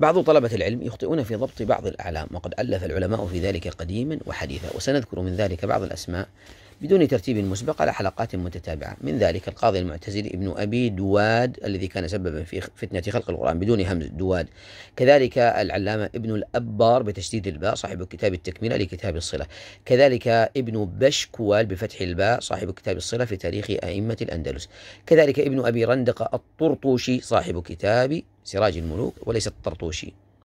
بعض طلبة العلم يخطئون في ضبط بعض الأعلام وقد ألف العلماء في ذلك قديما وحديثا وسنذكر من ذلك بعض الأسماء بدون ترتيب مسبق على حلقات متتابعة من ذلك القاضي المعتزلي ابن أبي دواد الذي كان سببا في فتنة خلق القرآن بدون همز دواد كذلك العلامة ابن الأبار بتشديد الباء صاحب كتاب التكملة لكتاب الصلة كذلك ابن بشكوال بفتح الباء صاحب كتاب الصلة في تاريخ أئمة الأندلس كذلك ابن أبي رندق الطرطوشي صاحب كتاب سراج الملوك وليس الطرطوشي